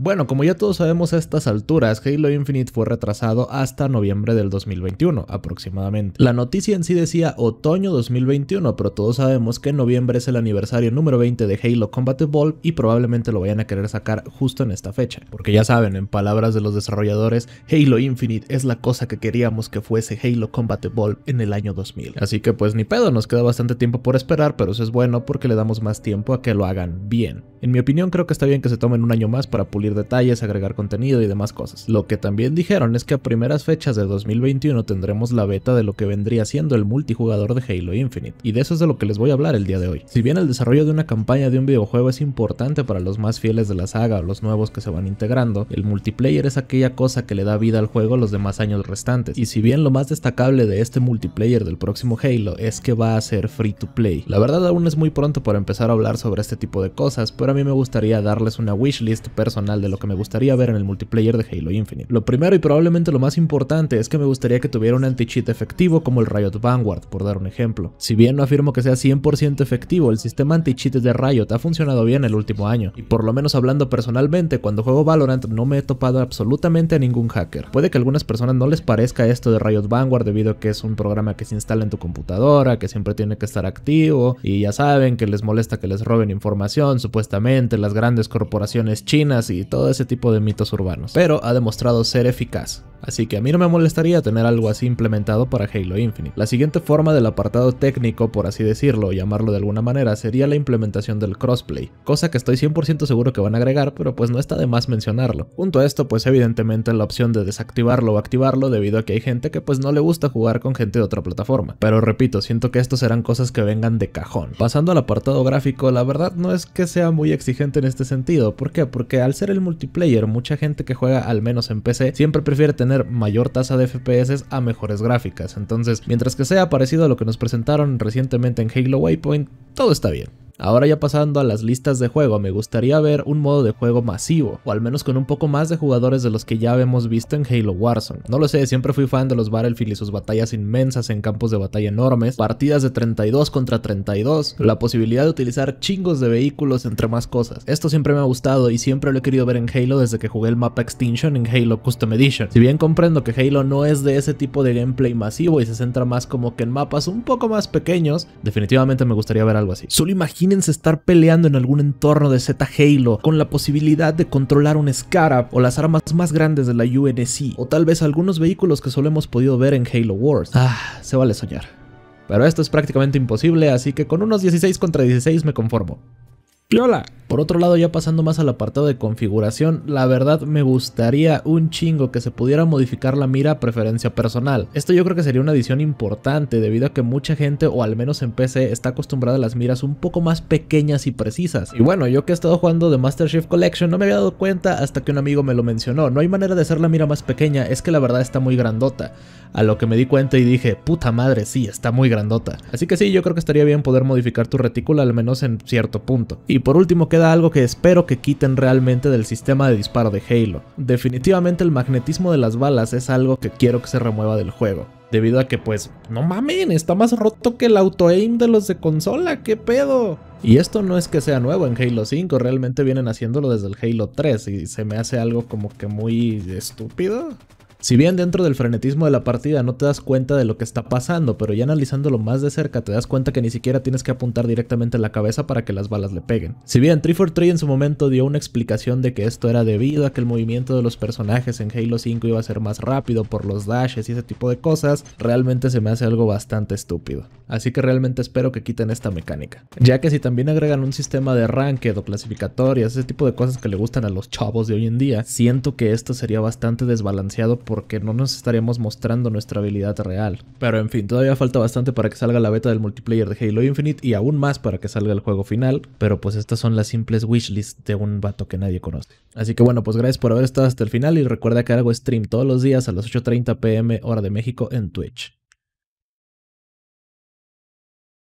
Bueno, como ya todos sabemos a estas alturas, Halo Infinite fue retrasado hasta noviembre del 2021 aproximadamente. La noticia en sí decía otoño 2021, pero todos sabemos que noviembre es el aniversario número 20 de Halo Combat Evolved y probablemente lo vayan a querer sacar justo en esta fecha. Porque ya saben, en palabras de los desarrolladores, Halo Infinite es la cosa que queríamos que fuese Halo Combat Evolved en el año 2000. Así que pues ni pedo, nos queda bastante tiempo por esperar, pero eso es bueno porque le damos más tiempo a que lo hagan bien. En mi opinión creo que está bien que se tomen un año más para pulir detalles, agregar contenido y demás cosas. Lo que también dijeron es que a primeras fechas de 2021 tendremos la beta de lo que vendría siendo el multijugador de Halo Infinite, y de eso es de lo que les voy a hablar el día de hoy. Si bien el desarrollo de una campaña de un videojuego es importante para los más fieles de la saga o los nuevos que se van integrando, el multiplayer es aquella cosa que le da vida al juego los demás años restantes, y si bien lo más destacable de este multiplayer del próximo Halo es que va a ser free to play. La verdad aún es muy pronto para empezar a hablar sobre este tipo de cosas, pero a mí me gustaría darles una wishlist personal de lo que me gustaría ver en el multiplayer de Halo Infinite. Lo primero y probablemente lo más importante es que me gustaría que tuviera un anti-cheat efectivo como el Riot Vanguard, por dar un ejemplo. Si bien no afirmo que sea 100% efectivo, el sistema anti-cheat de Riot ha funcionado bien el último año, y por lo menos hablando personalmente, cuando juego Valorant no me he topado absolutamente a ningún hacker. Puede que a algunas personas no les parezca esto de Riot Vanguard debido a que es un programa que se instala en tu computadora, que siempre tiene que estar activo, y ya saben que les molesta que les roben información, supuestamente las grandes corporaciones chinas y todo ese tipo de mitos urbanos, pero ha demostrado ser eficaz. Así que a mí no me molestaría tener algo así implementado para Halo Infinite. La siguiente forma del apartado técnico, por así decirlo, llamarlo de alguna manera, sería la implementación del crossplay, cosa que estoy 100% seguro que van a agregar, pero pues no está de más mencionarlo. Junto a esto, pues evidentemente la opción de desactivarlo o activarlo debido a que hay gente que pues no le gusta jugar con gente de otra plataforma. Pero repito, siento que estos serán cosas que vengan de cajón. Pasando al apartado gráfico, la verdad no es que sea muy exigente en este sentido. ¿Por qué? Porque al ser el multiplayer, mucha gente que juega al menos en PC siempre prefiere tener mayor tasa de FPS a mejores gráficas. Entonces, mientras que sea parecido a lo que nos presentaron recientemente en Halo Waypoint, todo está bien. Ahora ya pasando a las listas de juego, me gustaría ver un modo de juego masivo, o al menos con un poco más de jugadores de los que ya hemos visto en Halo Warzone. No lo sé, siempre fui fan de los Battlefield y sus batallas inmensas en campos de batalla enormes, partidas de 32 contra 32, la posibilidad de utilizar chingos de vehículos entre más cosas. Esto siempre me ha gustado y siempre lo he querido ver en Halo desde que jugué el mapa Extinction en Halo Custom Edition. Si bien comprendo que Halo no es de ese tipo de gameplay masivo y se centra más como que en mapas un poco más pequeños, definitivamente me gustaría ver algo así. Solo imagino Imagínense estar peleando en algún entorno de Z Halo, con la posibilidad de controlar un Scarab o las armas más grandes de la UNC, o tal vez algunos vehículos que solo hemos podido ver en Halo Wars. Ah, se vale soñar. Pero esto es prácticamente imposible, así que con unos 16 contra 16 me conformo hola Por otro lado, ya pasando más al apartado de configuración, la verdad me gustaría un chingo que se pudiera modificar la mira a preferencia personal. Esto yo creo que sería una adición importante debido a que mucha gente, o al menos en PC, está acostumbrada a las miras un poco más pequeñas y precisas. Y bueno, yo que he estado jugando de Master Chief Collection no me había dado cuenta hasta que un amigo me lo mencionó. No hay manera de hacer la mira más pequeña, es que la verdad está muy grandota. A lo que me di cuenta y dije, puta madre, sí, está muy grandota. Así que sí, yo creo que estaría bien poder modificar tu retícula al menos en cierto punto. Y por último queda algo que espero que quiten realmente del sistema de disparo de Halo. Definitivamente el magnetismo de las balas es algo que quiero que se remueva del juego. Debido a que pues, no mamen, está más roto que el auto-aim de los de consola, qué pedo. Y esto no es que sea nuevo en Halo 5, realmente vienen haciéndolo desde el Halo 3 y se me hace algo como que muy estúpido. Si bien dentro del frenetismo de la partida no te das cuenta de lo que está pasando, pero ya analizándolo más de cerca te das cuenta que ni siquiera tienes que apuntar directamente a la cabeza para que las balas le peguen. Si bien 343 en su momento dio una explicación de que esto era debido a que el movimiento de los personajes en Halo 5 iba a ser más rápido por los dashes y ese tipo de cosas, realmente se me hace algo bastante estúpido así que realmente espero que quiten esta mecánica. Ya que si también agregan un sistema de ranked o clasificatorias, ese tipo de cosas que le gustan a los chavos de hoy en día, siento que esto sería bastante desbalanceado porque no nos estaríamos mostrando nuestra habilidad real. Pero en fin, todavía falta bastante para que salga la beta del multiplayer de Halo Infinite y aún más para que salga el juego final, pero pues estas son las simples wishlists de un vato que nadie conoce. Así que bueno, pues gracias por haber estado hasta el final y recuerda que hago stream todos los días a las 8.30 pm hora de México en Twitch.